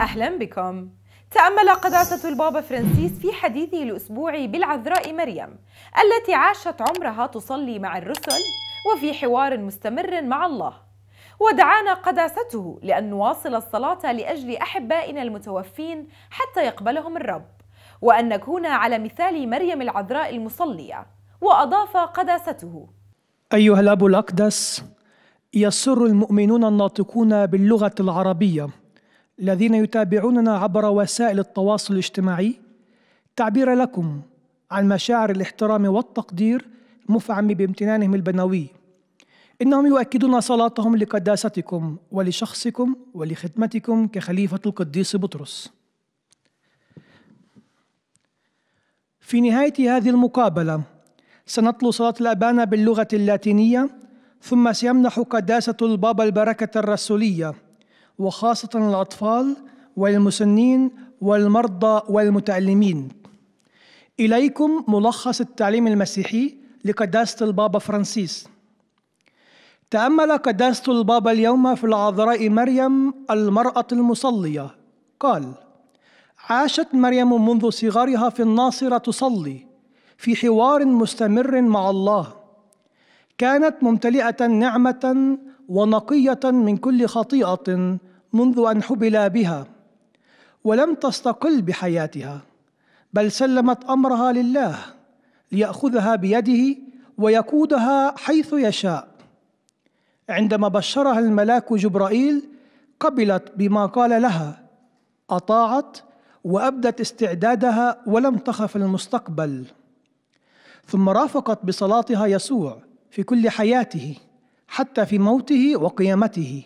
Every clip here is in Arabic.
أهلا بكم تأمل قداسة البابا فرانسيس في حديثه الأسبوعي بالعذراء مريم التي عاشت عمرها تصلي مع الرسل وفي حوار مستمر مع الله ودعانا قداسته لأن نواصل الصلاة لأجل أحبائنا المتوفين حتى يقبلهم الرب وأن نكون على مثال مريم العذراء المصلية وأضاف قداسته أيها الأب الأقدس يسر المؤمنون الناطقون باللغة العربية الذين يتابعوننا عبر وسائل التواصل الاجتماعي تعبير لكم عن مشاعر الاحترام والتقدير المفعم بامتنانهم البنوي إنهم يؤكدون صلاتهم لقداستكم ولشخصكم ولخدمتكم كخليفة القديس بطرس في نهاية هذه المقابلة سنتلو صلاة الأبانة باللغة اللاتينية ثم سيمنح قداسة البابا البركة الرسولية وخاصة الأطفال والمسنين والمرضى والمتعلمين إليكم ملخص التعليم المسيحي لقداسة البابا فرانسيس تأمل قداسة البابا اليوم في العذراء مريم المرأة المصلية قال عاشت مريم منذ صغرها في الناصرة تصلي في حوار مستمر مع الله كانت ممتلئة نعمة ونقية من كل خطيئة منذ أن حبلا بها ولم تستقل بحياتها بل سلمت أمرها لله ليأخذها بيده ويقودها حيث يشاء عندما بشرها الملاك جبرائيل قبلت بما قال لها أطاعت وأبدت استعدادها ولم تخف المستقبل ثم رافقت بصلاتها يسوع في كل حياته حتى في موته وقيامته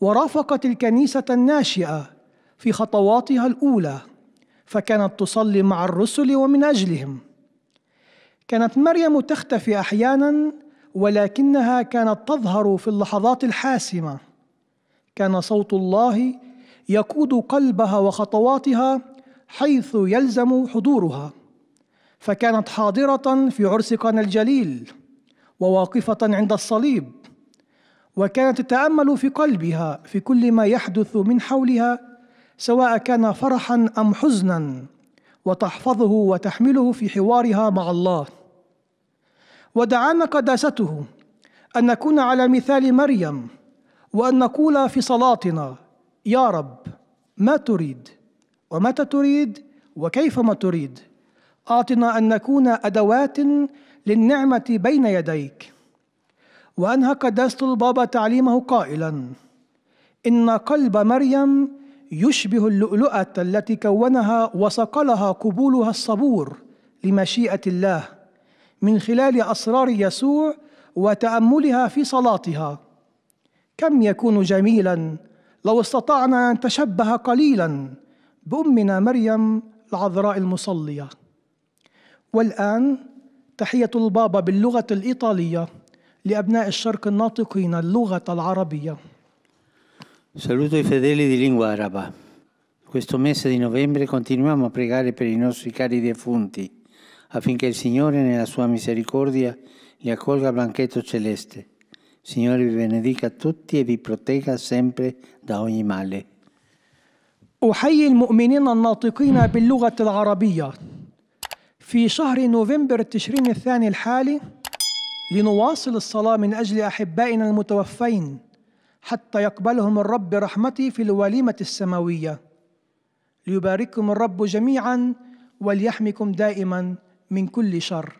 ورافقت الكنيسة الناشئة في خطواتها الأولى فكانت تصلي مع الرسل ومن أجلهم كانت مريم تختفي أحيانا ولكنها كانت تظهر في اللحظات الحاسمة كان صوت الله يقود قلبها وخطواتها حيث يلزم حضورها فكانت حاضرة في عرس قنا الجليل وواقفة عند الصليب وكانت تتامل في قلبها في كل ما يحدث من حولها سواء كان فرحا ام حزنا وتحفظه وتحمله في حوارها مع الله ودعانا قداسته ان نكون على مثال مريم وان نقول في صلاتنا يا رب ما تريد ومتى تريد وكيفما تريد اعطنا ان نكون ادوات للنعمه بين يديك وأنهى قداسه البابا تعليمه قائلا إن قلب مريم يشبه اللؤلؤة التي كونها وصقلها قبولها الصبور لمشيئة الله من خلال أسرار يسوع وتأملها في صلاتها كم يكون جميلا لو استطعنا أن نتشبه قليلا بأمنا مريم العذراء المصلية والآن تحية البابا باللغة الإيطالية لأبناء الشرق الناطقين اللغة العربية. Saluto i fedeli di lingua araba. Questo mese di novembre continuiamo a pregare per i nostri cari defunti, affinché il Signore nella sua misericordia li accolga al banchetto celeste. Signore vi benedica tutti e vi protegga sempre da ogni male. أحيي المؤمنين الناطقين باللغة العربية في شهر نوفمبر تشرين الثاني الحالي لنواصل الصلاة من أجل أحبائنا المتوفين حتى يقبلهم الرب برحمته في الوليمة السماوية ليبارككم الرب جميعا وليحمكم دائما من كل شر